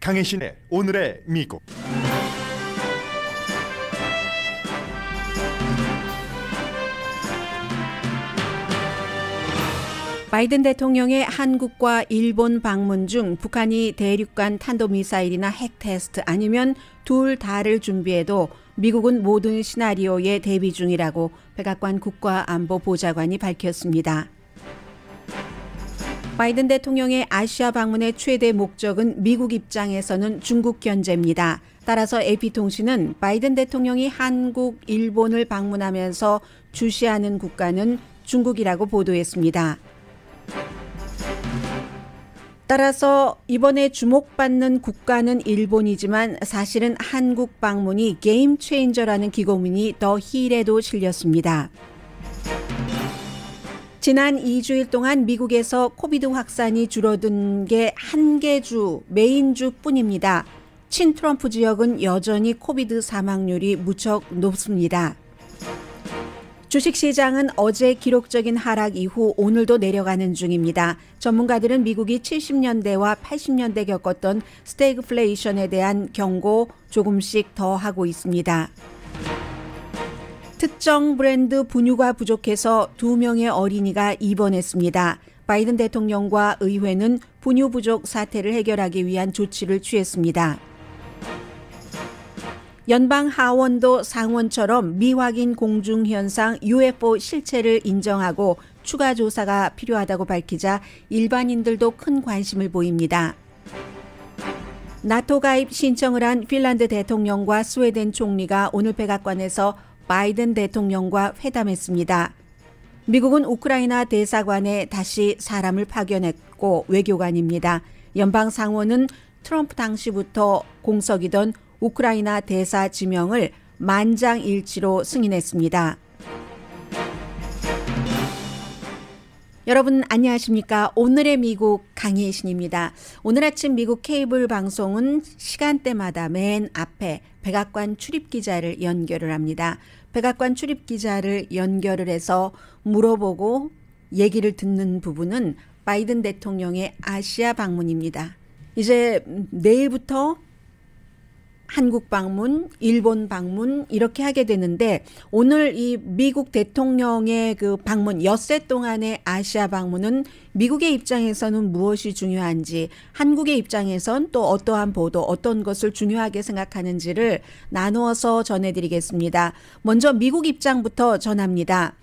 강혜신의 오늘의 미국 바이든 대통령의 한국과 일본 방문 중 북한이 대륙간 탄도미사일이나 핵 테스트 아니면 둘 다를 준비해도 미국은 모든 시나리오에 대비 중이라고 백악관 국가안보보좌관이 밝혔습니다. 바이든 대통령의 아시아 방문의 최대 목적은 미국 입장에서는 중국 견제입니다. 따라서 AP통신은 바이든 대통령이 한국, 일본을 방문하면서 주시하는 국가는 중국이라고 보도했습니다. 따라서 이번에 주목받는 국가는 일본이지만 사실은 한국 방문이 게임 체인저라는 기고문이 더 힐에도 실렸습니다. 지난 2주일 동안 미국에서 코비드 확산이 줄어든 게 한 개 주, 메인주 뿐입니다. 친 트럼프 지역은 여전히 코비드 사망률이 무척 높습니다. 주식시장은 어제 기록적인 하락 이후 오늘도 내려가는 중입니다. 전문가들은 미국이 70년대와 80년대 겪었던 스테이그플레이션에 대한 경고 조금씩 더 하고 있습니다. 특정 브랜드 분유가 부족해서 두 명의 어린이가 입원했습니다. 바이든 대통령과 의회는 분유 부족 사태를 해결하기 위한 조치를 취했습니다. 연방 하원도 상원처럼 미확인 공중 현상 UFO 실체를 인정하고 추가 조사가 필요하다고 밝히자 일반인들도 큰 관심을 보입니다. 나토 가입 신청을 한 핀란드 대통령과 스웨덴 총리가 오늘 백악관에서 바이든 대통령과 회담했습니다. 미국은 우크라이나 대사관에 다시 사람을 파견했고 외교관입니다. 연방 상원은 트럼프 당시부터 공석이던 우크라이나 대사 지명을 만장일치로 승인했습니다. 여러분 안녕하십니까? 오늘의 미국 강혜신입니다. 오늘 아침 미국 케이블 방송은 시간대마다 맨 앞에 백악관 출입 기자를 연결을 합니다. 백악관 출입 기자를 연결을 해서 물어보고 얘기를 듣는 부분은 바이든 대통령의 아시아 방문입니다. 이제 내일부터 한국 방문, 일본 방문 이렇게 하게 되는데 오늘 이 미국 대통령의 그 방문 엿새 동안의 아시아 방문은 미국의 입장에서는 무엇이 중요한지 한국의 입장에선 또 어떠한 보도 어떤 것을 중요하게 생각하는지를 나누어서 전해드리겠습니다. 먼저 미국 입장부터 전합니다.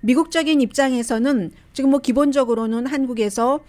미국적인 입장에서는 지금 뭐 기본적으로는 한국에서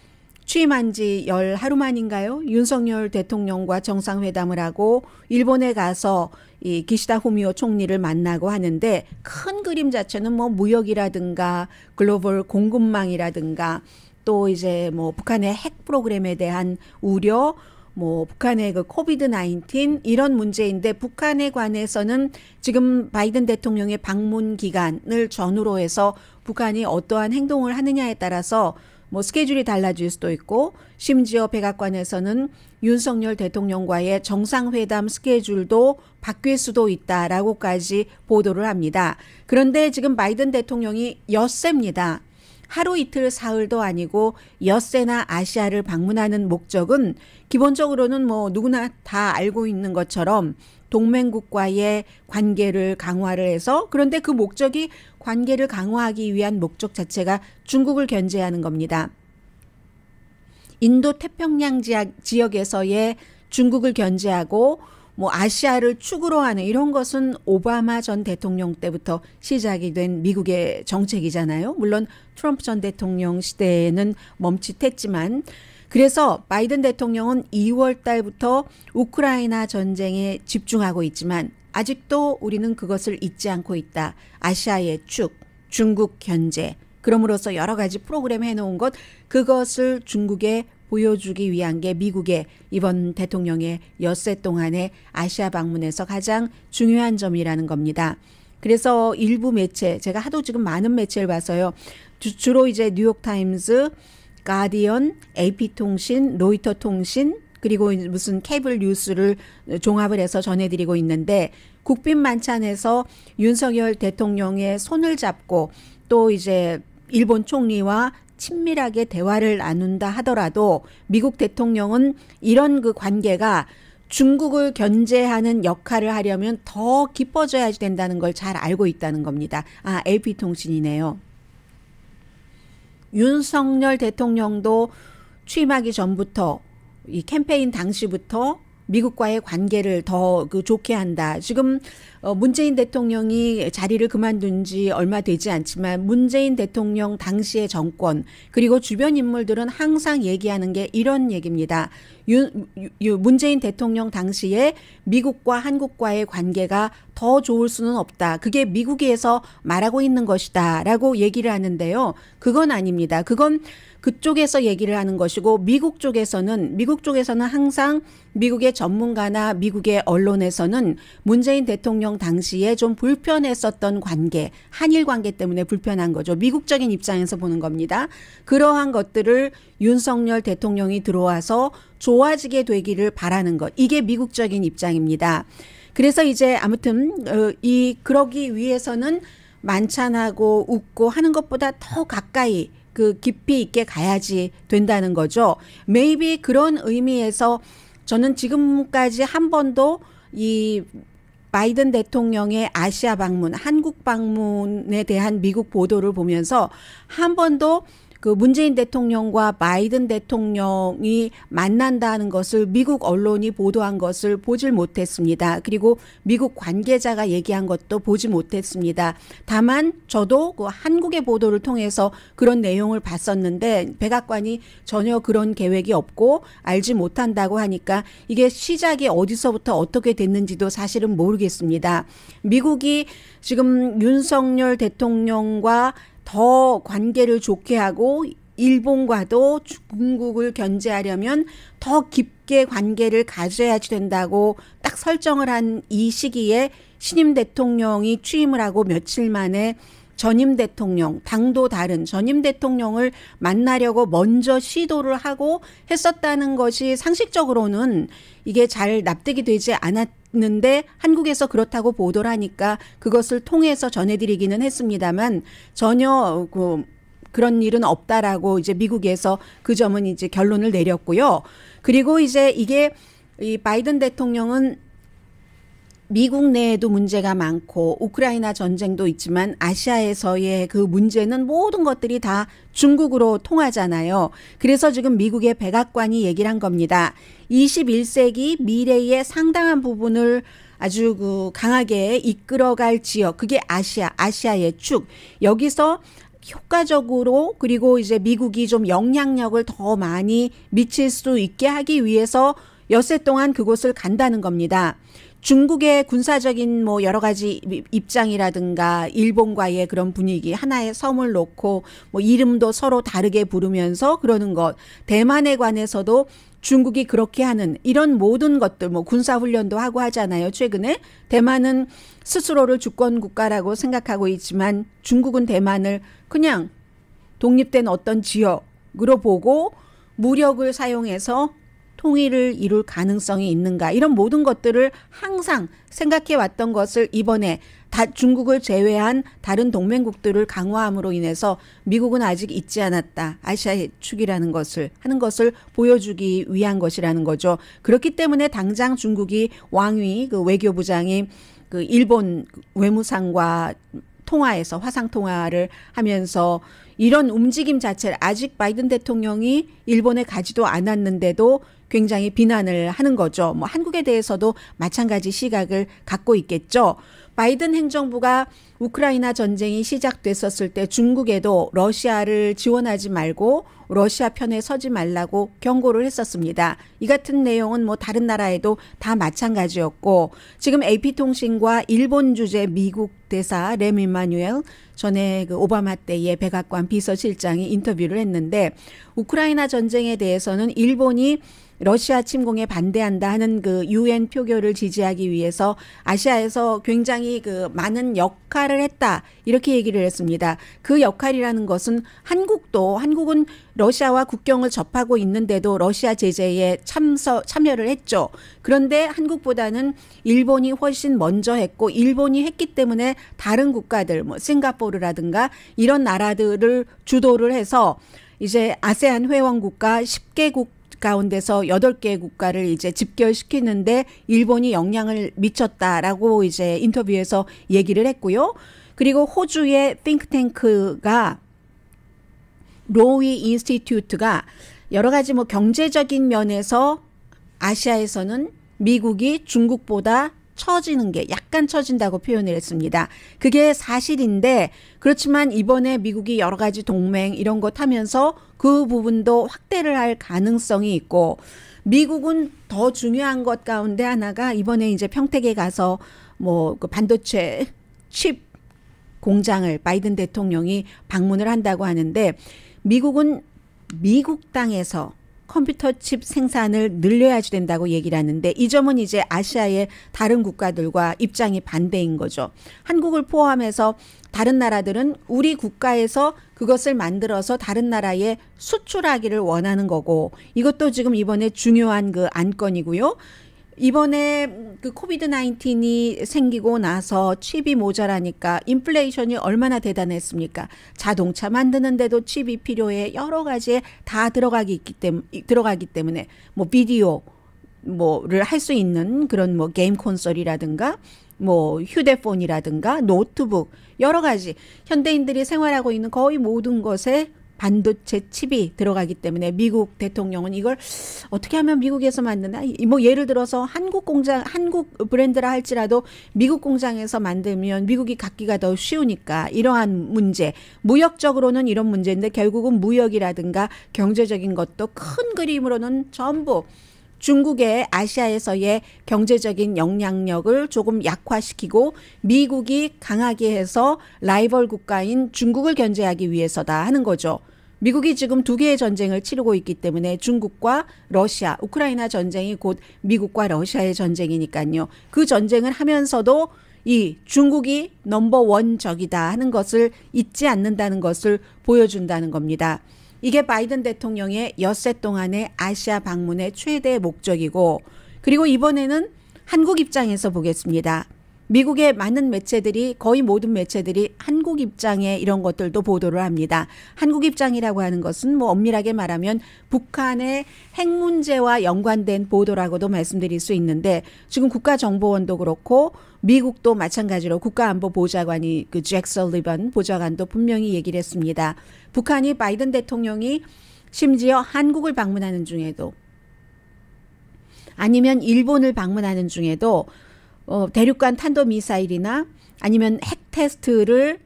취임한 지 열 하루 만인가요? 윤석열 대통령과 정상회담을 하고 일본에 가서 이 기시다 후미오 총리를 만나고 하는데 큰 그림 자체는 뭐 무역이라든가 글로벌 공급망이라든가 또 이제 뭐 북한의 핵 프로그램에 대한 우려 뭐 북한의 그 코비드 19 이런 문제인데 북한에 관해서는 지금 바이든 대통령의 방문 기간을 전후로 해서 북한이 어떠한 행동을 하느냐에 따라서 뭐 스케줄이 달라질 수도 있고 심지어 백악관에서는 윤석열 대통령과의 정상회담 스케줄도 바뀔 수도 있다라고까지 보도를 합니다. 그런데 지금 바이든 대통령이 엿셉니다. 하루 이틀 사흘도 아니고 엿새나 아시아를 방문하는 목적은 기본적으로는 뭐 누구나 다 알고 있는 것처럼 동맹국과의 관계를 강화를 해서 그런데 그 목적이 관계를 강화하기 위한 목적 자체가 중국을 견제하는 겁니다. 인도 태평양 지역에서의 중국을 견제하고 뭐 아시아를 축으로 하는 이런 것은 오바마 전 대통령 때부터 시작이 된 미국의 정책이잖아요. 물론 트럼프 전 대통령 시대에는 멈칫했지만 그래서 바이든 대통령은 2월 달부터 우크라이나 전쟁에 집중하고 있지만 아직도 우리는 그것을 잊지 않고 있다. 아시아의 축, 중국 견제. 그럼으로써 여러 가지 프로그램 해놓은 것, 그것을 중국에 보여주기 위한 게 미국의 이번 대통령의 엿새 동안의 아시아 방문에서 가장 중요한 점이라는 겁니다. 그래서 일부 매체, 제가 하도 지금 많은 매체를 봐서요. 주, 주로 이제 뉴욕타임즈 가디언, AP통신, 로이터통신, 그리고 무슨 케이블 뉴스를 종합을 해서 전해드리고 있는데 국빈 만찬에서 윤석열 대통령의 손을 잡고 또 이제 일본 총리와 친밀하게 대화를 나눈다 하더라도 미국 대통령은 이런 그 관계가 중국을 견제하는 역할을 하려면 더 깊어져야 된다는 걸 잘 알고 있다는 겁니다. 아, AP통신이네요. 윤석열 대통령도 취임하기 전부터 이 캠페인 당시부터 미국과의 관계를 더 그 좋게 한다. 지금 어, 문재인 대통령이 자리를 그만둔 지 얼마 되지 않지만 문재인 대통령 당시의 정권 그리고 주변 인물들은 항상 얘기하는 게 이런 얘기입니다. 유, 유, 문재인 대통령 당시에 미국과 한국과의 관계가 더 좋을 수는 없다. 그게 미국에서 말하고 있는 것이다라고 얘기를 하는데요. 그건 아닙니다. 그건 그쪽에서 얘기를 하는 것이고 미국 쪽에서는 미국 쪽에서는 항상 미국의 전문가나 미국의 언론에서는 문재인 대통령 당시에 좀 불편했었던 관계, 한일 관계 때문에 불편한 거죠. 미국적인 입장에서 보는 겁니다. 그러한 것들을 윤석열 대통령이 들어와서 좋아지게 되기를 바라는 것. 이게 미국적인 입장입니다. 그래서 이제 아무튼 어, 이 그러기 위해서는 만찬하고 웃고 하는 것보다 더 가까이 그 깊이 있게 가야지 된다는 거죠. maybe 그런 의미에서 저는 지금까지 한 번도 이 바이든 대통령의 아시아 방문, 한국 방문에 대한 미국 보도를 보면서 한 번도 그 문재인 대통령과 바이든 대통령이 만난다는 것을 미국 언론이 보도한 것을 보질 못했습니다. 그리고 미국 관계자가 얘기한 것도 보지 못했습니다. 다만 저도 그 한국의 보도를 통해서 그런 내용을 봤었는데 백악관이 전혀 그런 계획이 없고 알지 못한다고 하니까 이게 시작이 어디서부터 어떻게 됐는지도 사실은 모르겠습니다. 미국이 지금 윤석열 대통령과 더 관계를 좋게 하고 일본과도 중국을 견제하려면 더 깊게 관계를 가져야지 된다고 딱 설정을 한 이 시기에 신임 대통령이 취임을 하고 며칠 만에 전임 대통령, 당도 다른 전임 대통령을 만나려고 먼저 시도를 하고 했었다는 것이 상식적으로는 이게 잘 납득이 되지 않았 있는데 한국에서 그렇다고 보도를 하니까 그것을 통해서 전해드리기는 했습니다만 전혀 그 그런 일은 없다라고 이제 미국에서 그 점은 이제 결론을 내렸고요. 그리고 이제 이게 이 바이든 대통령은 미국 내에도 문제가 많고 우크라이나 전쟁도 있지만 아시아에서의 그 문제는 모든 것들이 다 중국으로 통하잖아요. 그래서 지금 미국의 백악관이 얘기를 한 겁니다. 21세기 미래의 상당한 부분을 아주 그 강하게 이끌어갈 지역, 그게 아시아, 아시아의 축. 여기서 효과적으로 그리고 이제 미국이 좀 영향력을 더 많이 미칠 수 있게 하기 위해서 엿새 동안 그곳을 간다는 겁니다. 중국의 군사적인 뭐 여러 가지 입장이라든가 일본과의 그런 분위기 하나의 섬을 놓고 뭐 이름도 서로 다르게 부르면서 그러는 것 대만에 관해서도 중국이 그렇게 하는 이런 모든 것들 뭐 군사 훈련도 하고 하잖아요. 최근에 대만은 스스로를 주권 국가라고 생각하고 있지만 중국은 대만을 그냥 독립된 어떤 지역으로 보고 무력을 사용해서 통일을 이룰 가능성이 있는가 이런 모든 것들을 항상 생각해 왔던 것을 이번에 다 중국을 제외한 다른 동맹국들을 강화함으로 인해서 미국은 아직 잊지 않았다. 아시아의 축이라는 것을 하는 것을 보여주기 위한 것이라는 거죠. 그렇기 때문에 당장 중국이 왕위 그 외교부장이 그 일본 외무상과 통화에서 화상 통화를 하면서 이런 움직임 자체를 아직 바이든 대통령이 일본에 가지도 않았는데도 굉장히 비난을 하는 거죠. 뭐 한국에 대해서도 마찬가지 시각을 갖고 있겠죠. 바이든 행정부가 우크라이나 전쟁이 시작됐었을 때 중국에도 러시아를 지원하지 말고 러시아 편에 서지 말라고 경고를 했었습니다. 이 같은 내용은 뭐 다른 나라에도 다 마찬가지였고 지금 AP통신과 일본 주재 미국 대사 레미마뉴엘 전에 그 오바마 때의 백악관 비서실장이 인터뷰를 했는데 우크라이나 전쟁에 대해서는 일본이 러시아 침공에 반대한다 하는 그 유엔 표결을 지지하기 위해서 아시아에서 굉장히 그 많은 역할을 했다 이렇게 얘기를 했습니다. 그 역할이라는 것은 한국도 한국은 러시아와 국경을 접하고 있는데도 러시아 제재에 참서 참여를 했죠. 그런데 한국보다는 일본이 훨씬 먼저 했고 일본이 했기 때문에 다른 국가들 뭐 싱가포르라든가 이런 나라들을 주도를 해서 이제 아세안 회원국과 10개국 가운데서 8개 국가를 이제 집결시키는데 일본이 영향을 미쳤다라고 이제 인터뷰에서 얘기를 했고요. 그리고 호주의 핑크탱크가 로이 인스티튜트가 여러 가지 뭐 경제적인 면에서 아시아에서는 미국이 중국보다 처지는 게 약간 처진다고 표현을 했습니다. 그게 사실인데 그렇지만 이번에 미국이 여러 가지 동맹 이런 것 하면서 그 부분도 확대를 할 가능성이 있고 미국은 더 중요한 것 가운데 하나가 이번에 이제 평택에 가서 뭐 그 반도체 칩 공장을 바이든 대통령이 방문을 한다고 하는데 미국은 미국 땅에서 컴퓨터 칩 생산을 늘려야지 된다고 얘기를 하는데 이 점은 이제 아시아의 다른 국가들과 입장이 반대인 거죠. 한국을 포함해서 다른 나라들은 우리 국가에서 그것을 만들어서 다른 나라에 수출하기를 원하는 거고 이것도 지금 이번에 중요한 그 안건이고요. 이번에 그 코비드 19이 생기고 나서 칩이 모자라니까 인플레이션이 얼마나 대단했습니까? 자동차 만드는데도 칩이 필요해 여러 가지에 다 들어가기 있기 때문에 들어가기 때문에 뭐 비디오 뭐를 할 수 있는 그런 뭐 게임 콘솔이라든가 뭐 휴대폰이라든가 노트북 여러 가지 현대인들이 생활하고 있는 거의 모든 것에 반도체 칩이 들어가기 때문에 미국 대통령은 이걸 어떻게 하면 미국에서 만드나 뭐 예를 들어서 한국 공장 한국 브랜드라 할지라도 미국 공장에서 만들면 미국이 갖기가 더 쉬우니까 이러한 문제 무역적으로는 이런 문제인데 결국은 무역이라든가 경제적인 것도 큰 그림으로는 전부 중국의 아시아에서의 경제적인 영향력을 조금 약화시키고 미국이 강하게 해서 라이벌 국가인 중국을 견제하기 위해서다 하는 거죠. 미국이 지금 두 개의 전쟁을 치르고 있기 때문에 중국과 러시아, 우크라이나 전쟁이 곧 미국과 러시아의 전쟁이니까요. 그 전쟁을 하면서도 이 중국이 넘버원 적이다 하는 것을 잊지 않는다는 것을 보여준다는 겁니다. 이게 바이든 대통령의 엿새 동안의 아시아 방문의 최대 목적이고 그리고 이번에는 한국 입장에서 보겠습니다. 미국의 많은 매체들이 거의 모든 매체들이 한국 입장에 이런 것들도 보도를 합니다. 한국 입장이라고 하는 것은 뭐 엄밀하게 말하면 북한의 핵 문제와 연관된 보도라고도 말씀드릴 수 있는데 지금 국가정보원도 그렇고 미국도 마찬가지로 국가안보보좌관이 그잭 설리번 보좌관도 분명히 얘기를 했습니다. 북한이 바이든 대통령이 심지어 한국을 방문하는 중에도 아니면 일본을 방문하는 중에도 어, 대륙간 탄도 미사일이나 아니면 핵 테스트를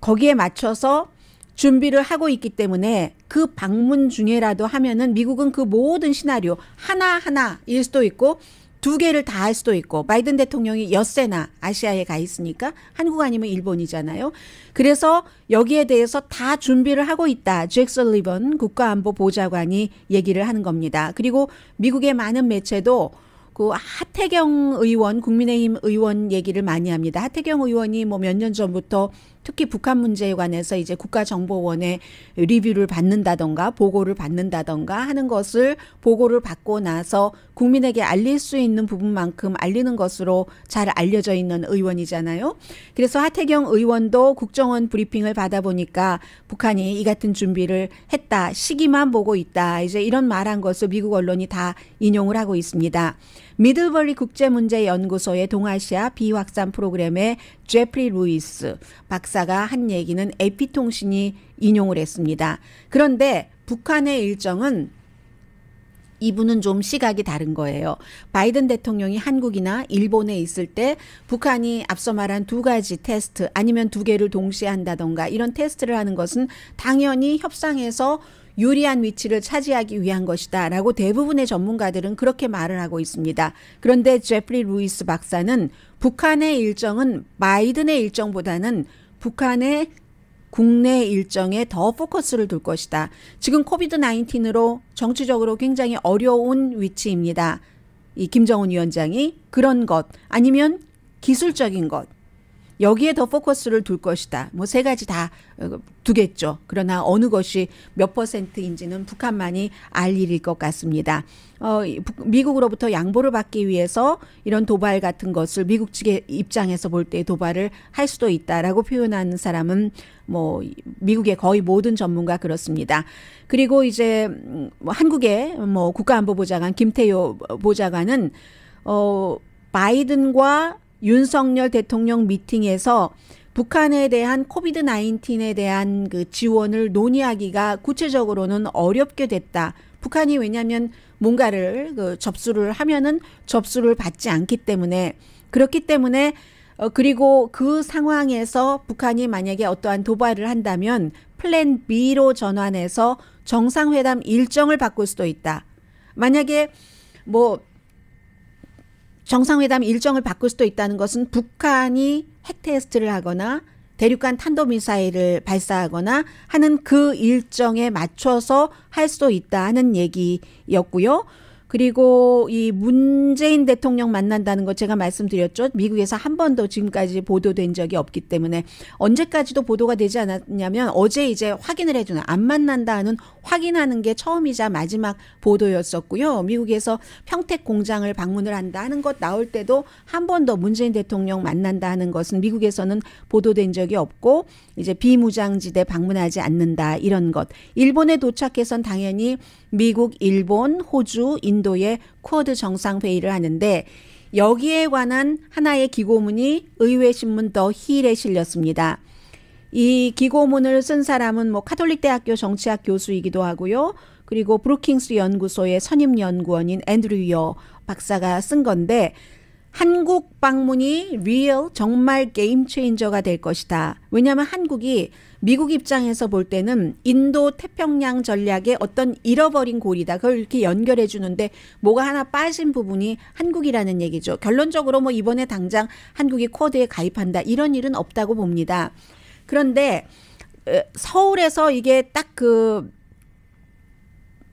거기에 맞춰서 준비를 하고 있기 때문에 그 방문 중에라도 하면은 미국은 그 모든 시나리오 하나하나일 수도 있고 두 개를 다 할 수도 있고 바이든 대통령이 엿새나 아시아에 가 있으니까 한국 아니면 일본이잖아요. 그래서 여기에 대해서 다 준비를 하고 있다. 잭 설리번 국가안보 보좌관이 얘기를 하는 겁니다. 그리고 미국의 많은 매체도 그 하태경 의원 국민의힘 의원 얘기를 많이 합니다. 하태경 의원이 뭐 몇 년 전부터 특히 북한 문제에 관해서 이제 국가정보원의 리뷰를 받는다던가 보고를 받는다던가 하는 것을 보고를 받고 나서 국민에게 알릴 수 있는 부분만큼 알리는 것으로 잘 알려져 있는 의원이잖아요. 그래서 하태경 의원도 국정원 브리핑을 받아보니까 북한이 이 같은 준비를 했다. 시기만 보고 있다. 이제 이런 말한 것을 미국 언론이 다 인용을 하고 있습니다. 미들버리 국제문제연구소의 동아시아 비확산 프로그램의 제프리 루이스 박사가 한 얘기는 에피통신이 인용을 했습니다. 그런데 북한의 일정은 이분은 좀 시각이 다른 거예요. 바이든 대통령이 한국이나 일본에 있을 때 북한이 앞서 말한 두 가지 테스트 아니면 두 개를 동시에 한다던가 이런 테스트를 하는 것은 당연히 협상에서 유리한 위치를 차지하기 위한 것이다라고 대부분의 전문가들은 그렇게 말을 하고 있습니다. 그런데 제프리 루이스 박사는 북한의 일정은 바이든의 일정보다는 북한의 국내 일정에 더 포커스를 둘 것이다. 지금 코비드 19으로 정치적으로 굉장히 어려운 위치입니다. 이 김정은 위원장이 그런 것 아니면 기술적인 것 여기에 더 포커스를 둘 것이다. 뭐 세 가지 다 어, 두겠죠. 그러나 어느 것이 몇 퍼센트인지는 북한만이 알 일일 것 같습니다. 어, 미국으로부터 양보를 받기 위해서 이런 도발 같은 것을 미국 측의 입장에서 볼 때 도발을 할 수도 있다라고 표현하는 사람은 뭐 미국의 거의 모든 전문가 그렇습니다. 그리고 이제 음, 뭐 한국의 뭐 국가안보보좌관 김태효 보좌관은 어 바이든과 윤석열 대통령 미팅에서 북한에 대한 코비드 19에 대한 그 지원을 논의하기가 구체적으로는 어렵게 됐다. 북한이 왜냐하면 뭔가를 그 접수를 하면은 접수를 받지 않기 때문에 그렇기 때문에 어 그리고 그 상황에서 북한이 만약에 어떠한 도발을 한다면 플랜 B로 전환해서 정상회담 일정을 바꿀 수도 있다. 만약에 뭐 정상회담 일정을 바꿀 수도 있다는 것은 북한이 핵 테스트를 하거나 대륙간 탄도미사일을 발사하거나 하는 그 일정에 맞춰서 할 수도 있다 는 얘기였고요. 그리고 이 문재인 대통령 만난다는 것 제가 말씀드렸죠. 미국에서 한 번도 지금까지 보도된 적이 없기 때문에 언제까지도 보도가 되지 않았냐면 어제 이제 확인을 해주는 안 만난다 는 확인하는 게 처음이자 마지막 보도였었고요. 미국에서 평택 공장을 방문을 한다는 것 나올 때도 한 번 더 문재인 대통령 만난다는 것은 미국에서는 보도된 적이 없고 이제 비무장지대 방문하지 않는다 이런 것. 일본에 도착해선 당연히 미국, 일본, 호주, 인도의 쿼드 정상회의를 하는데 여기에 관한 하나의 기고문이 의회 신문 더 힐에 실렸습니다. 이 기고문을 쓴 사람은 뭐 카톨릭 대학교 정치학 교수이기도 하고요. 그리고 브루킹스 연구소의 선임 연구원인 앤드류 여 박사가 쓴 건데 한국 방문이 리얼 정말 게임 체인저가 될 것이다. 왜냐하면 한국이 미국 입장에서 볼 때는 인도 태평양 전략의 어떤 잃어버린 골이다 그걸 이렇게 연결해 주는데 뭐가 하나 빠진 부분이 한국이라는 얘기죠. 결론적으로 뭐 이번에 당장 한국이 쿼드에 가입한다. 이런 일은 없다고 봅니다. 그런데 서울에서 이게 딱 그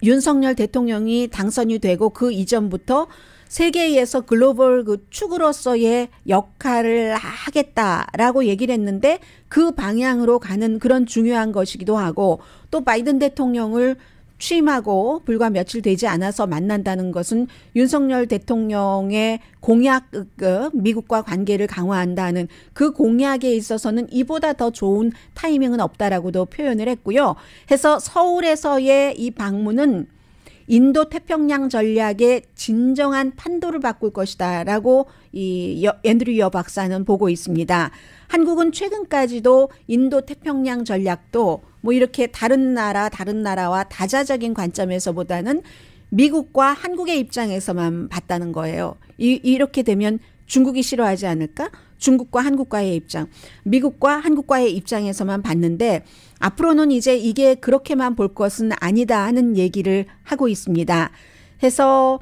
윤석열 대통령이 당선이 되고 그 이전부터 세계에서 글로벌 그 축으로서의 역할을 하겠다라고 얘기를 했는데 그 방향으로 가는 그런 중요한 것이기도 하고 또 바이든 대통령을 취임하고 불과 며칠 되지 않아서 만난다는 것은 윤석열 대통령의 공약급 그, 그, 미국과 관계를 강화한다는 그 공약에 있어서는 이보다 더 좋은 타이밍은 없다라고도 표현을 했고요. 해서 서울에서의 이 방문은 인도 태평양 전략의 진정한 판도를 바꿀 것이다라고 이 여, 앤드류 여 박사는 보고 있습니다. 한국은 최근까지도 인도 태평양 전략도 뭐 이렇게 다른 나라 다른 나라와 다자적인 관점에서보다는 미국과 한국의 입장에서만 봤다는 거예요. 이, 이렇게 되면 중국이 싫어하지 않을까? 중국과 한국과의 입장, 미국과 한국과의 입장에서만 봤는데 앞으로는 이제 이게 그렇게만 볼 것은 아니다 하는 얘기를 하고 있습니다. 해서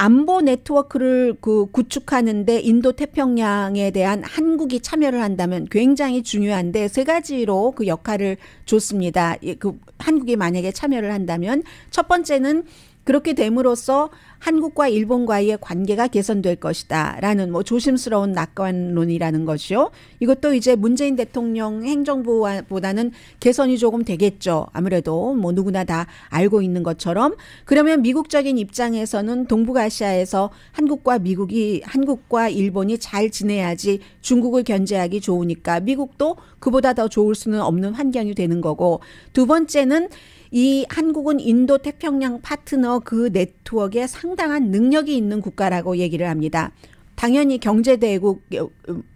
안보 네트워크를 그 구축하는데 인도 태평양에 대한 한국이 참여를 한다면 굉장히 중요한데 세 가지로 그 역할을 줬습니다. 그 한국이 만약에 참여를 한다면 첫 번째는 그렇게 됨으로써 한국과 일본과의 관계가 개선될 것이다라는 뭐 조심스러운 낙관론이라는 것이요. 이것도 이제 문재인 대통령 행정부보다는 개선이 조금 되겠죠. 아무래도 뭐 누구나 다 알고 있는 것처럼 그러면 미국적인 입장에서는 동북아시아에서 한국과 미국이 한국과 일본이 잘 지내야지 중국을 견제하기 좋으니까 미국도 그보다 더 좋을 수는 없는 환경이 되는 거고 두 번째는 이 한국은 인도 태평양 파트너 그 네트워크에 상당한 능력이 있는 국가라고 얘기를 합니다. 당연히 경제대국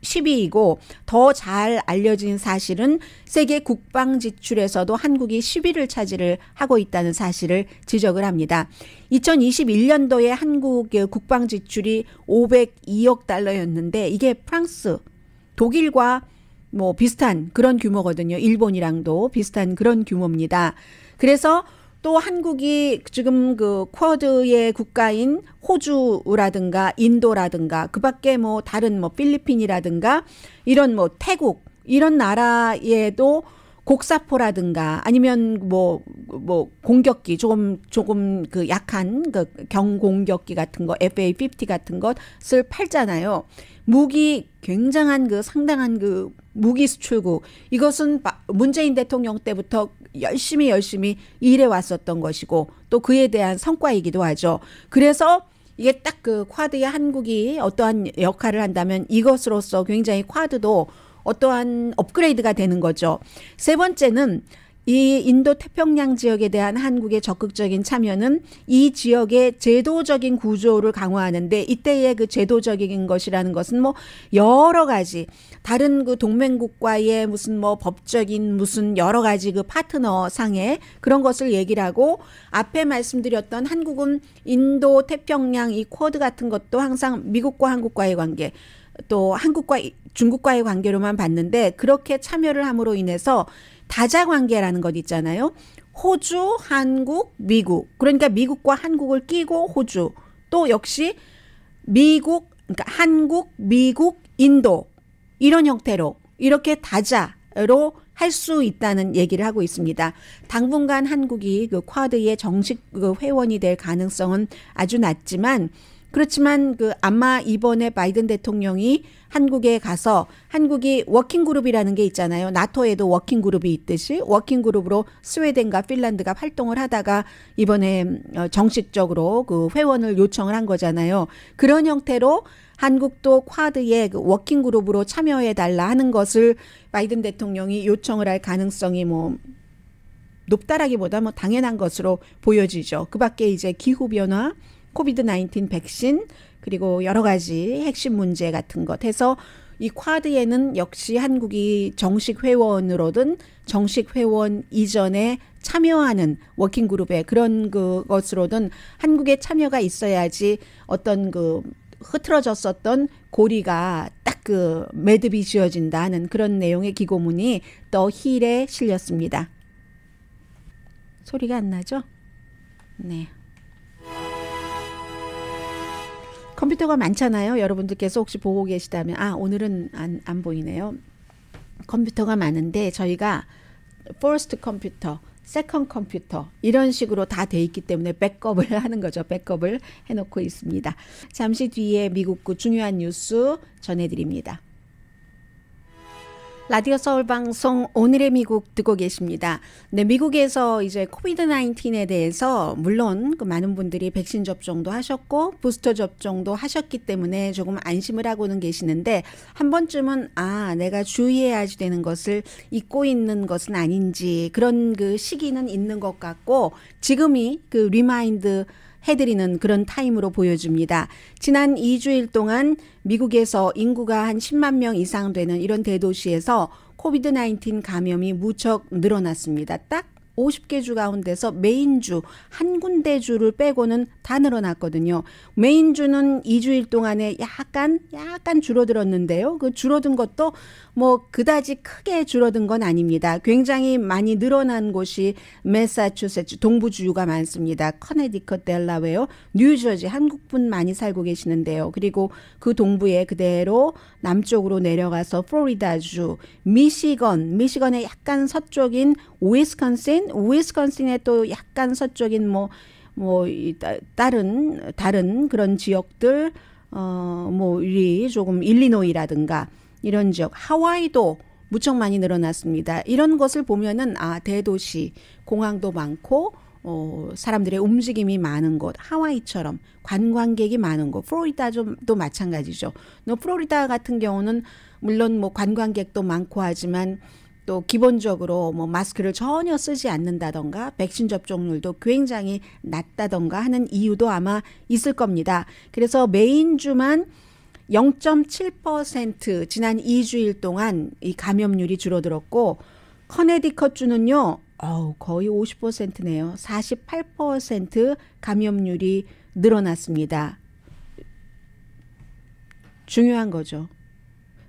10위이고 어, 음, 더잘 알려진 사실은 세계 국방 지출에서도 한국이 10위를 차지를 하고 있다는 사실을 지적을 합니다. 2021년도에 한국 국방 지출이 502억 달러였는데 이게 프랑스, 독일과 뭐 비슷한 그런 규모거든요. 일본이랑도 비슷한 그런 규모입니다. 그래서 또 한국이 지금 그 쿼드의 국가인 호주라든가 인도라든가 그밖에 뭐 다른 뭐 필리핀이라든가 이런 뭐 태국 이런 나라에도 곡사포라든가 아니면 뭐뭐 뭐 공격기 조금 조금 그 약한 그 경공격기 같은 거 FA50 같은 것을 팔잖아요. 무기 굉장한 그 상당한 그 무기 수출국 이것은 문재인 대통령 때부터 열심히 열심히 일해 왔었던 것이고 또 그에 대한 성과이기도 하죠. 그래서 이게 딱 그 쿼드의 한국이 어떠한 역할을 한다면 이것으로서 굉장히 쿼드도 어떠한 업그레이드가 되는 거죠. 세 번째는 이 인도 태평양 지역에 대한 한국의 적극적인 참여는 이 지역의 제도적인 구조를 강화하는데 이때의 그 제도적인 것이라는 것은 뭐 여러 가지 다른 그 동맹국과의 무슨 뭐 법적인 무슨 여러 가지 그 파트너 상의 그런 것을 얘기를 하고 앞에 말씀드렸던 한국은 인도 태평양 이 쿼드 같은 것도 항상 미국과 한국과의 관계 또 한국과 중국과의 관계로만 봤는데 그렇게 참여를 함으로 인해서 다자관계라는 것 있잖아요. 호주, 한국, 미국. 그러니까 미국과 한국을 끼고 호주. 또 역시 미국, 그러니까 한국, 미국, 인도. 이런 형태로 이렇게 다자로 할 수 있다는 얘기를 하고 있습니다. 당분간 한국이 그 쿼드의 정식 그 회원이 될 가능성은 아주 낮지만 그렇지만 그 아마 이번에 바이든 대통령이 한국에 가서 한국이 워킹그룹이라는 게 있잖아요. 나토에도 워킹그룹이 있듯이 워킹그룹으로 스웨덴과 핀란드가 활동을 하다가 이번에 어, 정식적으로 그 회원을 요청을 한 거잖아요. 그런 형태로 한국도 쿼드의 그 워킹그룹으로 참여해 달라 하는 것을 바이든 대통령이 요청을 할 가능성이 뭐 높다라기보다 뭐 당연한 것으로 보여지죠. 그 밖에 이제 기후변화, 코비드 19 백신, 그리고 여러 가지 핵심 문제 같은 것 해서 이 쿼드에는 역시 한국이 정식 회원으로든 정식 회원 이전에 참여하는 워킹 그룹의 그런 그것으로든 한국의 참여가 있어야지 어떤 그 흐트러졌었던 고리가 딱 그 매듭이 지어진다 하는 그런 내용의 기고문이 더 힐에 실렸습니다. 소리가 안 나죠? 네. 컴퓨터가 많잖아요. 여러분들께서 혹시 보고 계시다면 아 오늘은 안, 안 보이네요. 컴퓨터가 많은데 저희가 first 컴퓨터 세컨 컴퓨터 이런 식으로 다 돼 있기 때문에 백업을 하는 거죠. 백업을 해놓고 있습니다. 잠시 뒤에 미국구 중요한 뉴스 전해드립니다. 라디오 서울 방송 오늘의 미국 듣고 계십니다. 네, 미국에서 이제 코비드 19에 대해서 물론 그 많은 분들이 백신 접종도 하셨고 부스터 접종도 하셨기 때문에 조금 안심을 하고는 계시는데 한 번쯤은 아, 내가 주의해야지 되는 것을 잊고 있는 것은 아닌지 그런 그 시기는 있는 것 같고 지금이 그 리마인드 해드리는 그런 타임으로 보여줍니다. 지난 2주일 동안 미국에서 인구가 한 10만 명 이상 되는 이런 대도시에서 코비드 19 감염이 무척 늘어났습니다. 딱 50개 주 가운데서 메인주 한 군데 주를 빼고는 다 늘어났거든요. 메인주는 2주일 동안에 약간 약간 줄어들었는데요. 그 줄어든 것도 뭐 그다지 크게 줄어든 건 아닙니다. 굉장히 많이 늘어난 곳이 메사추세츠 동부주유가 많습니다. 커네디컷, 델라웨어, 뉴저지 한국분 많이 살고 계시는데요. 그리고 그 동부에 그대로 남쪽으로 내려가서 플로리다주, 미시건, 미시건의 약간 서쪽인 위스콘신, 위스콘신의 또 약간 서쪽인 뭐 뭐, 이, 따, 다른, 다른 그런 지역들, 어, 뭐, 우리 조금 일리노이라든가, 이런 지역, 하와이도 무척 많이 늘어났습니다. 이런 것을 보면은 아 대도시 공항도 많고 어, 사람들의 움직임이 많은 곳, 하와이처럼 관광객이 많은 곳, 플로리다도 마찬가지죠. 너 플로리다 같은 경우는 물론 뭐 관광객도 많고 하지만 또 기본적으로 뭐 마스크를 전혀 쓰지 않는다던가 백신 접종률도 굉장히 낮다던가 하는 이유도 아마 있을 겁니다. 그래서 메인주만 0.7% 지난 2주일 동안 이 감염률이 줄어들었고 커네디컷 주는요. 어우, 거의 50%네요. 48% 감염률이 늘어났습니다. 중요한 거죠.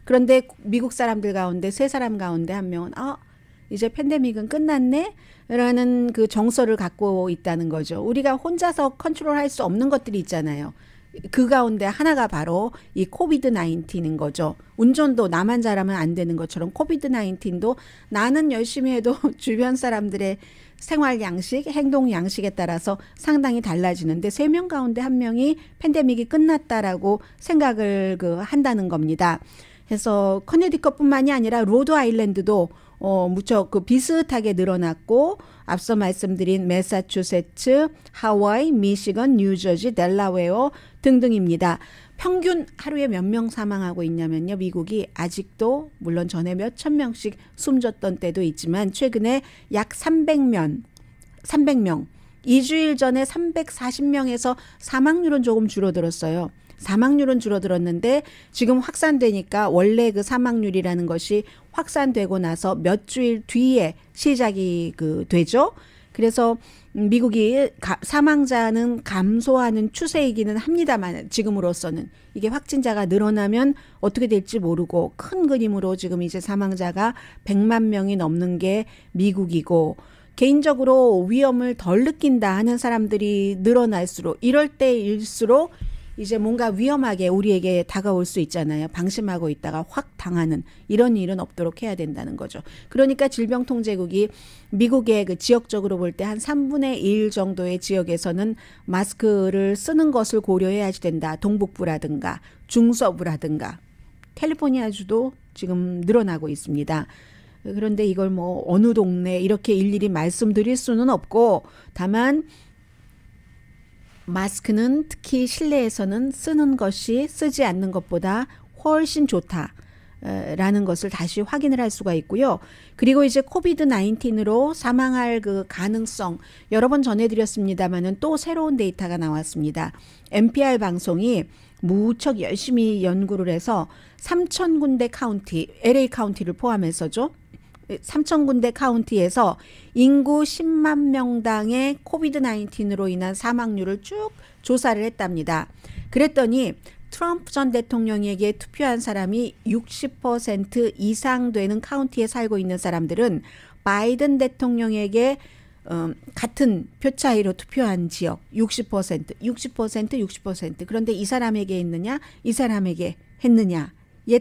그런데 미국 사람들 가운데 세 사람 가운데 한 명은 아, 이제 팬데믹은 끝났네? 라는 그 정서를 갖고 있다는 거죠. 우리가 혼자서 컨트롤 할 수 없는 것들이 있잖아요. 그 가운데 하나가 바로 이 코비드 나인틴인 거죠. 운전도 나만 잘하면 안 되는 것처럼 코비드 나인틴도 나는 열심히 해도 주변 사람들의 생활 양식, 행동 양식에 따라서 상당히 달라지는데 세 명 가운데 한 명이 팬데믹이 끝났다라고 생각을 그 한다는 겁니다. 그래서 커네디컷뿐만이 아니라 로드 아일랜드도 어, 무척 그 비슷하게 늘어났고 앞서 말씀드린 매사추세츠, 하와이, 미시건, 뉴저지, 델라웨어 등등입니다. 평균 하루에 몇 명 사망하고 있냐면요. 미국이 아직도 물론 전에 몇 천 명씩 숨졌던 때도 있지만 최근에 약 300명 300명 2주일 전에 340명에서 사망률은 조금 줄어들었어요. 사망률은 줄어들었는데 지금 확산되니까 원래 그 사망률이라는 것이 확산되고 나서 몇 주일 뒤에 시작이 그 되죠. 그래서 음, 미국이 사망자는 감소하는 추세이기는 합니다만 지금으로서는 이게 확진자가 늘어나면 어떻게 될지 모르고 큰 그림으로 지금 이제 사망자가 100만 명이 넘는 게 미국이고 개인적으로 위험을 덜 느낀다 하는 사람들이 늘어날수록 이럴 때일수록 이제 뭔가 위험하게 우리에게 다가올 수 있잖아요. 방심하고 있다가 확 당하는 이런 일은 없도록 해야 된다는 거죠. 그러니까 질병통제국이 미국의 그 지역적으로 볼 때 한 3분의 1 정도의 지역에서는 마스크를 쓰는 것을 고려해야지 된다. 동북부라든가 중서부라든가 캘리포니아주도 지금 늘어나고 있습니다. 그런데 이걸 뭐 어느 동네 이렇게 일일이 말씀드릴 수는 없고 다만 마스크는 특히 실내에서는 쓰는 것이 쓰지 않는 것보다 훨씬 좋다. 라는 것을 다시 확인을 할 수가 있고요. 그리고 이제 코비드 1 9로 사망할 그 가능성 여러 번 전해드렸습니다만은 또 새로운 데이터가 나왔습니다. NPR 방송이 무척 열심히 연구를 해서 3천 군데 카운티, LA 카운티를 포함해서죠. 삼천 군데 카운티에서 인구 1 0만 명당의 코비드 나인틴으로 인한 사망률을 쭉 조사를 했답니다. 그랬더니 트럼프 전 대통령에게 투표한 사람이 60% 이상 되는 카운티에 살고 있는 사람들은 바이든 대통령에게 음, 같은 표 차이로 투표한 지역 60%, 60%, 60%. 그런데 이 사람에게 있느냐, 이 사람에게 했느냐에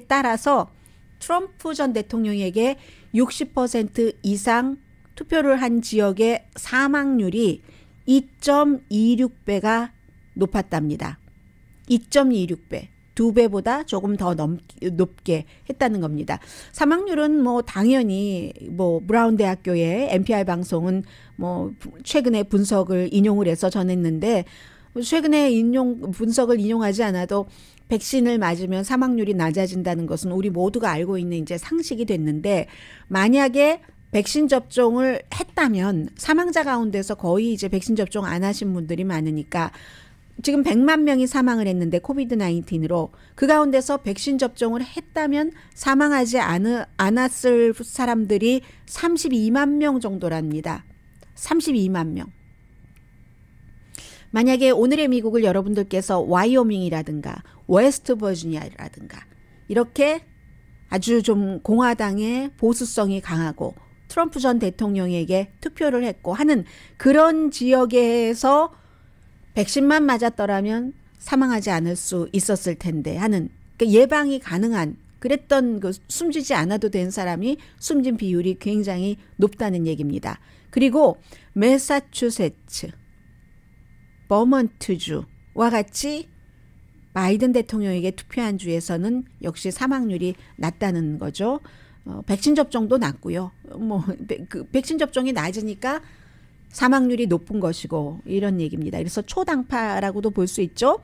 따라서 트럼프 전 대통령에게 60% 이상 투표를 한 지역의 사망률이 2.26배가 높았답니다. 2.26배. 두 배보다 조금 더 넘, 높게 했다는 겁니다. 사망률은 뭐 당연히 뭐 브라운 대학교의 NPR 방송은 뭐 최근에 분석을 인용을 해서 전했는데 최근에 인용 분석을 인용하지 않아도 백신을 맞으면 사망률이 낮아진다는 것은 우리 모두가 알고 있는 이제 상식이 됐는데 만약에 백신 접종을 했다면 사망자 가운데서 거의 이제 백신 접종 안 하신 분들이 많으니까 지금 100만 명이 사망을 했는데 코비드 19으로 그 가운데서 백신 접종을 했다면 사망하지 않, 않았을 사람들이 32만 명 정도랍니다. 32만 명. 만약에 오늘의 미국을 여러분들께서 와이오밍이라든가 웨스트 버지니아라든가 이렇게 아주 좀 공화당의 보수성이 강하고 트럼프 전 대통령에게 투표를 했고 하는 그런 지역에서 백신만 맞았더라면 사망하지 않을 수 있었을 텐데 하는 그러니까 예방이 가능한 그랬던 그 숨지지 않아도 된 사람이 숨진 비율이 굉장히 높다는 얘기입니다. 그리고 메사추세츠 버먼트주와 같이 바이든 대통령에게 투표한 주에서는 역시 사망률이 낮다는 거죠. 어, 백신 접종도 낮고요. 뭐, 백, 그 백신 접종이 낮으니까 사망률이 높은 것이고 이런 얘기입니다. 그래서 초당파라고도 볼 수 있죠.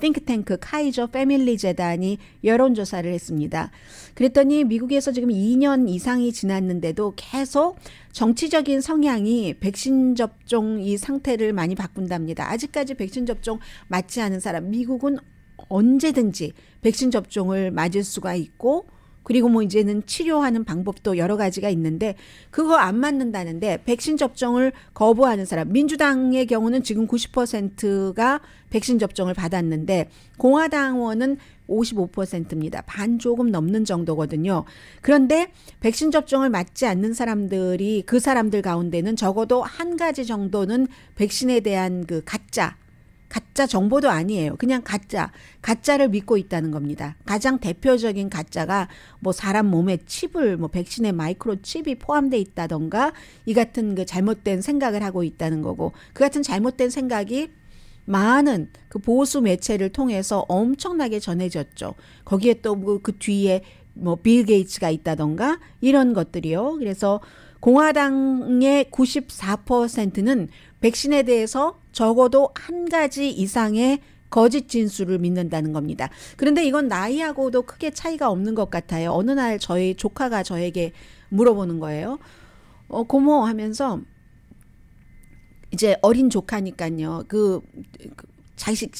띵크탱크 카이저 패밀리 재단이 여론조사를 했습니다. 그랬더니 미국에서 지금 2년 이상이 지났는데도 계속 정치적인 성향이 백신 접종 이 상태를 많이 바꾼답니다. 아직까지 백신 접종 맞지 않은 사람 미국은 언제든지 백신 접종을 맞을 수가 있고 그리고 뭐 이제는 치료하는 방법도 여러 가지가 있는데 그거 안 맞는다는데 백신 접종을 거부하는 사람 민주당의 경우는 지금 90%가 백신 접종을 받았는데 공화당원은 55%입니다. 반 조금 넘는 정도거든요. 그런데 백신 접종을 맞지 않는 사람들이 그 사람들 가운데는 적어도 한 가지 정도는 백신에 대한 그 가짜 가짜 정보도 아니에요. 그냥 가짜, 가짜를 믿고 있다는 겁니다. 가장 대표적인 가짜가 뭐 사람 몸에 칩을 뭐 백신에 마이크로 칩이 포함돼 있다던가 이 같은 그 잘못된 생각을 하고 있다는 거고 그 같은 잘못된 생각이 많은 그 보수 매체를 통해서 엄청나게 전해졌죠. 거기에 또그 그 뒤에 뭐 빌 게이츠가 있다던가 이런 것들이요. 그래서 공화당의 94%는 백신에 대해서 적어도 한 가지 이상의 거짓 진술을 믿는다는 겁니다. 그런데 이건 나이하고도 크게 차이가 없는 것 같아요. 어느 날 저희 조카가 저에게 물어보는 거예요. 어, 고모 하면서 이제 어린 조카니까요. 그, 그 자식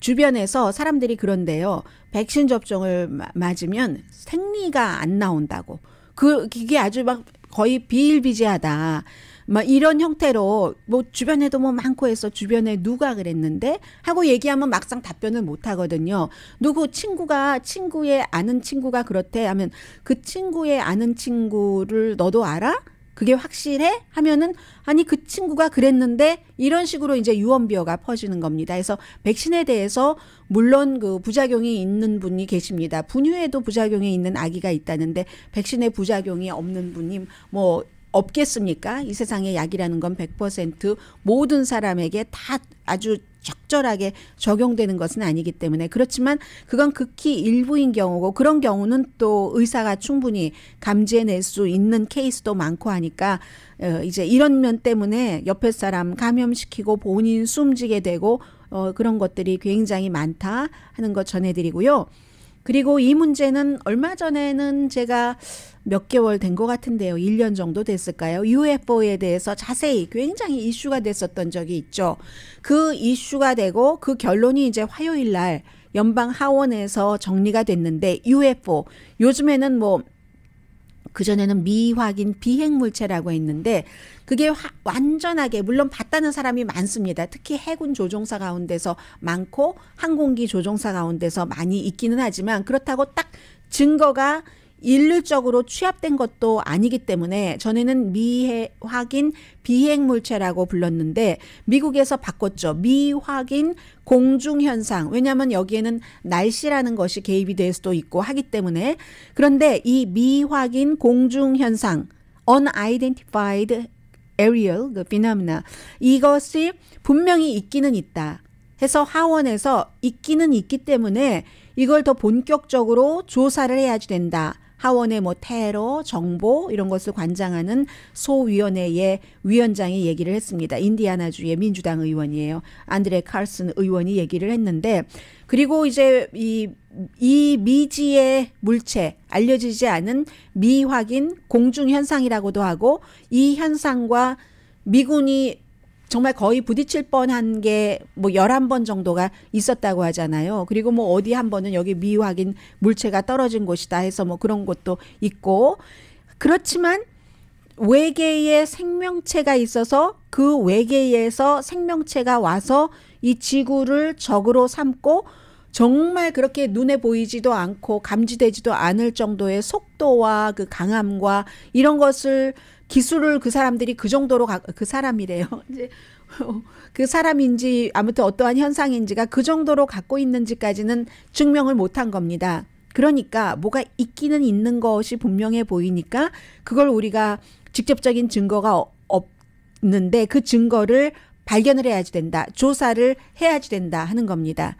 주변에서 사람들이 그런데요. 백신 접종을 마, 맞으면 생리가 안 나온다고. 그 그게 아주 막 거의 비일비재하다. 막 이런 형태로 뭐 주변에도 뭐 많고 해서 주변에 누가 그랬는데 하고 얘기하면 막상 답변을 못 하거든요. 누구 친구가 친구의 아는 친구가 그렇대 하면 그 친구의 아는 친구를 너도 알아? 그게 확실해? 하면은 아니 그 친구가 그랬는데 이런 식으로 이제 유언비어가 퍼지는 겁니다. 그래서 백신에 대해서 물론 그 부작용이 있는 분이 계십니다. 분유에도 부작용이 있는 아기가 있다는데 백신에 부작용이 없는 분이 뭐 없겠습니까? 이 세상의 약이라는 건 100% 모든 사람에게 다 아주 적절하게 적용되는 것은 아니기 때문에 그렇지만 그건 극히 일부인 경우고 그런 경우는 또 의사가 충분히 감지해낼 수 있는 케이스도 많고 하니까 어, 이제 이런 면 때문에 옆에 사람 감염시키고 본인 숨지게 되고 어, 그런 것들이 굉장히 많다 하는 것 전해드리고요. 그리고 이 문제는 얼마 전에는 제가 몇 개월 된 것 같은데요. 1년 정도 됐을까요? UFO에 대해서 자세히 굉장히 이슈가 됐었던 적이 있죠. 그 이슈가 되고 그 결론이 이제 화요일 날 연방 하원에서 정리가 됐는데 UFO 요즘에는 뭐 그전에는 미확인 비행 물체라고 했는데 그게 화, 완전하게 물론 봤다는 사람이 많습니다. 특히 해군 조종사 가운데서 많고 항공기 조종사 가운데서 많이 있기는 하지만 그렇다고 딱 증거가 일률적으로 취합된 것도 아니기 때문에 전에는 미확인 비행 물체라고 불렀는데 미국에서 바꿨죠. 미확인 공중 현상. 왜냐하면 여기에는 날씨라는 것이 개입이 될 수도 있고 하기 때문에 그런데 이 미확인 공중 현상 unidentified aerial 그 phenomena 이것이 분명히 있기는 있다. 해서 하원에서 있기는 있기 때문에 이걸 더 본격적으로 조사를 해야지 된다. 하원의 뭐 테러, 정보 이런 것을 관장하는 소위원회의 위원장이 얘기를 했습니다. 인디아나주의 민주당 의원이에요. 안드레 칼슨 의원이 얘기를 했는데 그리고 이제 이, 이 미지의 물체, 알려지지 않은 미확인 공중현상이라고도 하고 이 현상과 미군이 정말 거의 부딪힐 뻔한 게 뭐 열한 번 정도가 있었다고 하잖아요. 그리고 뭐 어디 한 번은 여기 미확인 물체가 떨어진 곳이다 해서 뭐 그런 것도 있고 그렇지만 외계의 생명체가 있어서 그 외계에서 생명체가 와서 이 지구를 적으로 삼고 정말 그렇게 눈에 보이지도 않고 감지되지도 않을 정도의 속도와 그 강함과 이런 것을 기술을 그 사람들이 그 정도로 가, 그 사람이래요. 이제 그 사람인지 아무튼 어떠한 현상인지가 그 정도로 갖고 있는지까지는 증명을 못한 겁니다. 그러니까 뭐가 있기는 있는 것이 분명해 보이니까 그걸 우리가 직접적인 증거가 어, 없는데 그 증거를 발견을 해야지 된다. 조사를 해야지 된다 하는 겁니다.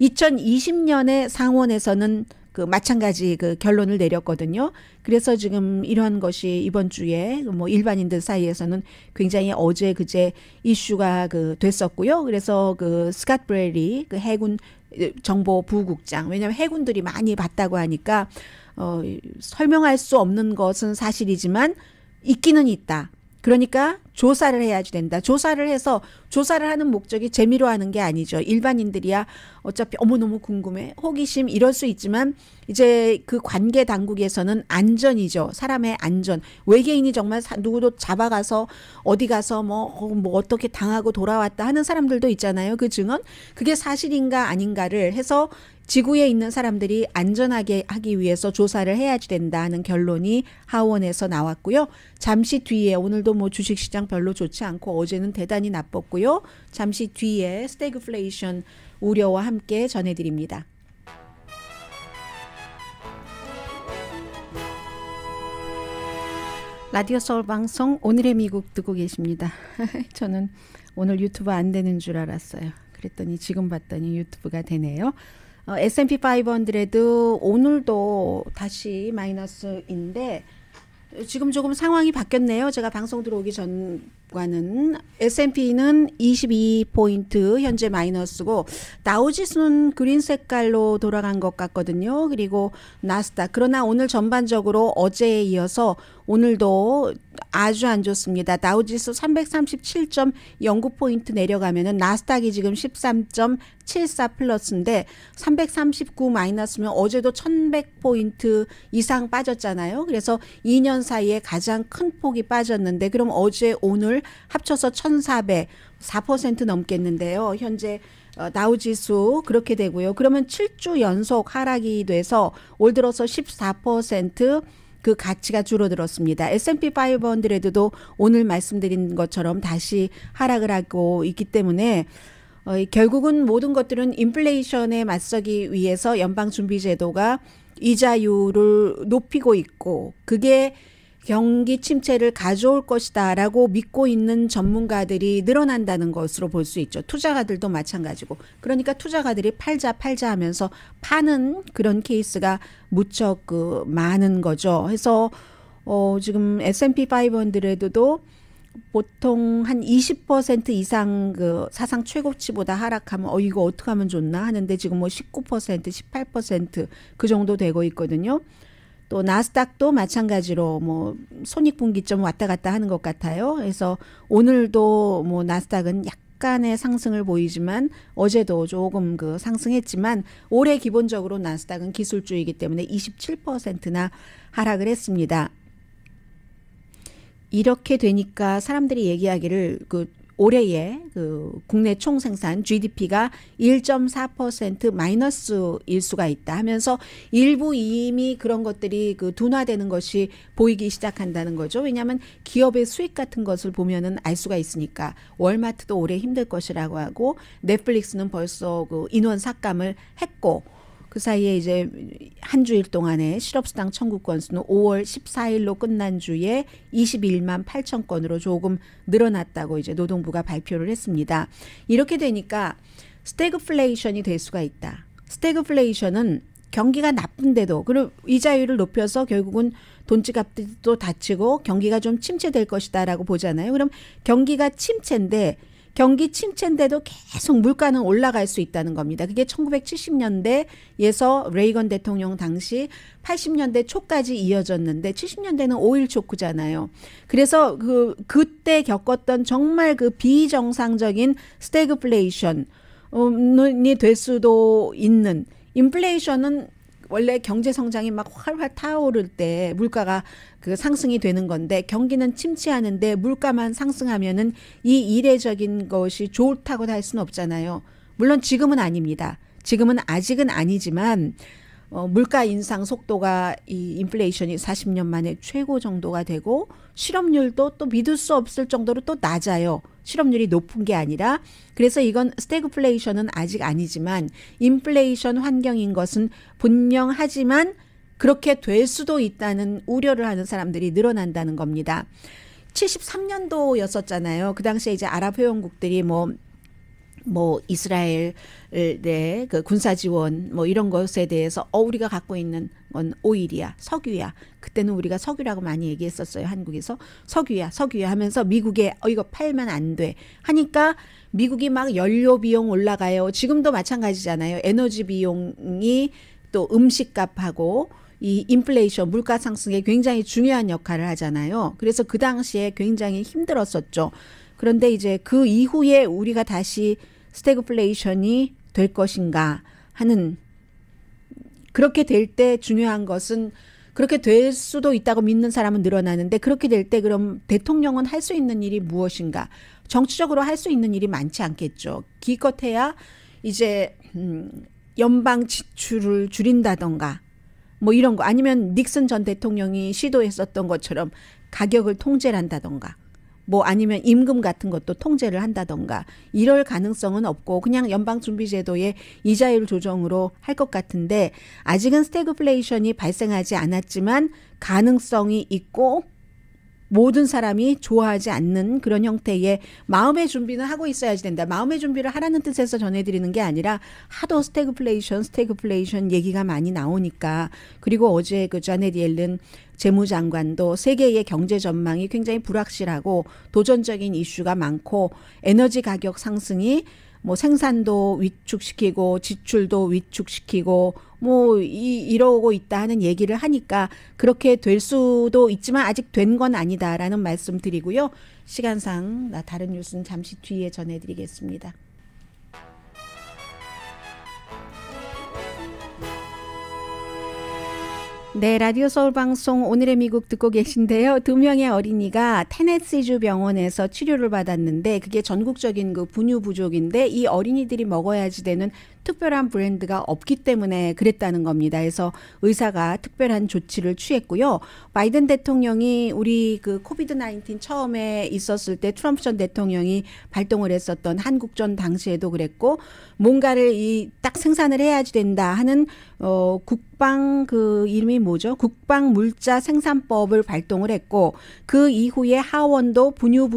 2020년에 상원에서는 그 마찬가지 그 결론을 내렸거든요. 그래서 지금 이런 것이 이번 주에 뭐 일반인들 사이에서는 굉장히 어제 그제 이슈가 그 됐었고요. 그래서 그 스캇 브레리 그 해군 정보 부국장 왜냐하면 해군들이 많이 봤다고 하니까 어 설명할 수 없는 것은 사실이지만 있기는 있다. 그러니까 조사를 해야지 된다. 조사를 해서 조사를 하는 목적이 재미로 하는 게 아니죠. 일반인들이야 어차피 어머 너무 궁금해 호기심 이럴 수 있지만 이제 그 관계 당국에서는 안전이죠. 사람의 안전. 외계인이 정말 누구도 잡아가서 어디 가서 뭐, 어, 뭐 어떻게 당하고 돌아왔다 하는 사람들도 있잖아요. 그 증언 그게 사실인가 아닌가를 해서 지구에 있는 사람들이 안전하게 하기 위해서 조사를 해야지 된다는 결론이 하원에서 나왔고요. 잠시 뒤에 오늘도 뭐 주식시장 별로 좋지 않고 어제는 대단히 나빴고요. 잠시 뒤에 스태그플레이션 우려와 함께 전해드립니다. 라디오 서울 방송 오늘의 미국 듣고 계십니다. 저는 오늘 유튜브 안 되는 줄 알았어요. 그랬더니 지금 봤더니 유튜브가 되네요. 어, S&P 500에도 오늘도 다시 마이너스인데 지금 조금 상황이 바뀌었네요. 제가 방송 들어오기 전 과는 S&P는 22포인트 현재 마이너스고 나우지수는 그린 색깔로 돌아간 것 같거든요. 그리고 나스닥 그러나 오늘 전반적으로 어제에 이어서 오늘도 아주 안 좋습니다. 나우지수 337.09포인트 내려가면은 나스닥이 지금 13.74 플러스인데 339 마이너스면 어제도 1100포인트 이상 빠졌잖아요. 그래서 2년 사이에 가장 큰 폭이 빠졌는데 그럼 어제 오늘 지수를 합쳐서 1,400 4% 넘겠는데요. 현재 나우 어, 지수 그렇게 되고요. 그러면 7주 연속 하락이 돼서 올 들어서 14%그 가치가 줄어들었습니다. S&P 5 0 0드도 오늘 말씀드린 것처럼 다시 하락을 하고 있기 때문에 어, 결국은 모든 것들은 인플레이션에 맞서기 위해서 연방준비제도가 이자율을 높이고 있고 그게 경기 침체를 가져올 것이다라고 믿고 있는 전문가들이 늘어난다는 것으로 볼 수 있죠. 투자가들도 마찬가지고. 그러니까 투자가들이 팔자 팔자 하면서 파는 그런 케이스가 무척 그 많은 거죠. 해서 어 지금 S&P 500에도 보통 한 20% 이상 그 사상 최고치보다 하락하면 어 이거 어떻게 하면 좋나 하는데 지금 뭐19% 18%그 정도 되고 있거든요. 또 나스닥도 마찬가지로 뭐 손익분기점 왔다 갔다 하는 것 같아요. 그래서 오늘도 뭐 나스닥은 약간의 상승을 보이지만 어제도 조금 그 상승했지만 올해 기본적으로 나스닥은 기술주이기 때문에 27%나 하락을 했습니다. 이렇게 되니까 사람들이 얘기하기를 그 올해에그 국내 총 생산 GDP가 1.4% 마이너스일 수가 있다 하면서 일부 이미 그런 것들이 그 둔화되는 것이 보이기 시작한다는 거죠. 왜냐하면 기업의 수익 같은 것을 보면은 알 수가 있으니까 월마트도 올해 힘들 것이라고 하고 넷플릭스는 벌써 그 인원 삭감을 했고 그 사이에 이제 한 주일 동안에 실업수당 청구 건수는 5월 14일로 끝난 주에 21만 8천 건으로 조금 늘어났다고 이제 노동부가 발표를 했습니다. 이렇게 되니까 스태그플레이션이 될 수가 있다. 스태그플레이션은 경기가 나쁜데도 그리고 이자율을 높여서 결국은 돈지갑도 다치고 경기가 좀 침체될 것이다라고 보잖아요. 그럼 경기가 침체인데 경기 침체인데도 계속 물가는 올라갈 수 있다는 겁니다. 그게 1970년대에서 레이건 대통령 당시 80년대 초까지 이어졌는데 70년대는 5일 초크잖아요. 그래서 그 그때 겪었던 정말 그 비정상적인 스태그플레이션이 음, 될 수도 있는 인플레이션은 원래 경제 성장이 막 활활 타오를 때 물가가 그 상승이 되는 건데 경기는 침체하는데 물가만 상승하면은 이 이례적인 것이 좋다고 할 수는 없잖아요. 물론 지금은 아닙니다. 지금은 아직은 아니지만 어, 물가 인상 속도가 이 인플레이션이 40년 만에 최고 정도가 되고 실업률도 또 믿을 수 없을 정도로 또 낮아요. 실업률이 높은 게 아니라 그래서 이건 스태그플레이션은 아직 아니지만 인플레이션 환경인 것은 분명하지만 그렇게 될 수도 있다는 우려를 하는 사람들이 늘어난다는 겁니다. 73년도였었잖아요. 그 당시에 이제 아랍 회원국들이 뭐뭐 이스라엘 내그 군사 지원 뭐 이런 것에 대해서 어 우리가 갖고 있는 건 오일이야 석유야 그때는 우리가 석유라고 많이 얘기했었어요 한국에서 석유야 석유야 하면서 미국에 어 이거 팔면 안 돼 하니까 미국이 막 연료 비용 올라가요 지금도 마찬가지잖아요 에너지 비용이 또 음식값하고 이 인플레이션 물가 상승에 굉장히 중요한 역할을 하잖아요 그래서 그 당시에 굉장히 힘들었었죠 그런데 이제 그 이후에 우리가 다시 스태그플레이션이 될 것인가 하는 그렇게 될 때 중요한 것은 그렇게 될 수도 있다고 믿는 사람은 늘어나는데 그렇게 될 때 그럼 대통령은 할 수 있는 일이 무엇인가? 정치적으로 할 수 있는 일이 많지 않겠죠. 기껏해야 이제 음 연방 지출을 줄인다던가 뭐 이런 거 아니면 닉슨 전 대통령이 시도했었던 것처럼 가격을 통제한다던가 뭐 아니면 임금 같은 것도 통제를 한다던가 이럴 가능성은 없고 그냥 연방준비제도의 이자율 조정으로 할 것 같은데 아직은 스태그플레이션이 발생하지 않았지만 가능성이 있고 모든 사람이 좋아하지 않는 그런 형태의 마음의 준비는 하고 있어야지 된다. 마음의 준비를 하라는 뜻에서 전해드리는 게 아니라 하도 스태그플레이션, 스태그플레이션 얘기가 많이 나오니까 그리고 어제 그자디엘른 재무장관도 세계의 경제 전망이 굉장히 불확실하고 도전적인 이슈가 많고 에너지 가격 상승이 뭐 생산도 위축시키고 지출도 위축시키고 뭐 이, 이러고 있다 하는 얘기를 하니까 그렇게 될 수도 있지만 아직 된 건 아니다라는 말씀 드리고요. 시간상 다른 뉴스는 잠시 뒤에 전해드리겠습니다. 네, 라디오 서울 방송 오늘의 미국 듣고 계신데요. 두 명의 어린이가 테네시주 병원에서 치료를 받았는데 그게 전국적인 그 분유 부족인데 이 어린이들이 먹어야지 되는 특별한 브랜드가 없기 때문에 그랬다는 겁니다. 그래서 의사가 특별한 조치를 취했고요. 바이든 대통령이 우리 그 코비드 19 처음에 있었을 때 트럼프 전 대통령이 발동을 했었던 한국전 당시에도 그랬고 뭔가를 이 딱 생산을 해야지 된다 하는 어, 국방 그 이름이 뭐죠? 국방 물자 생산법을 발동을 했고 그 이후에 하원도 분유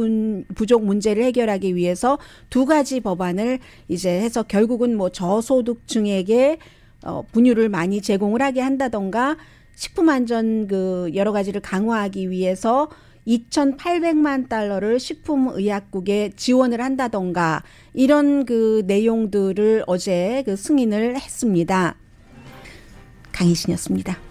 부족 문제를 해결하기 위해서 두 가지 법안을 이제 해서 결국은 뭐 저소득층에게 어, 분유를 많이 제공을 하게 한다던가 식품 안전 그 여러 가지를 강화하기 위해서 2,800만 달러를 식품의약국에 지원을 한다던가 이런 그 내용들을 어제 그 승인을 했습니다. 강희신이었습니다.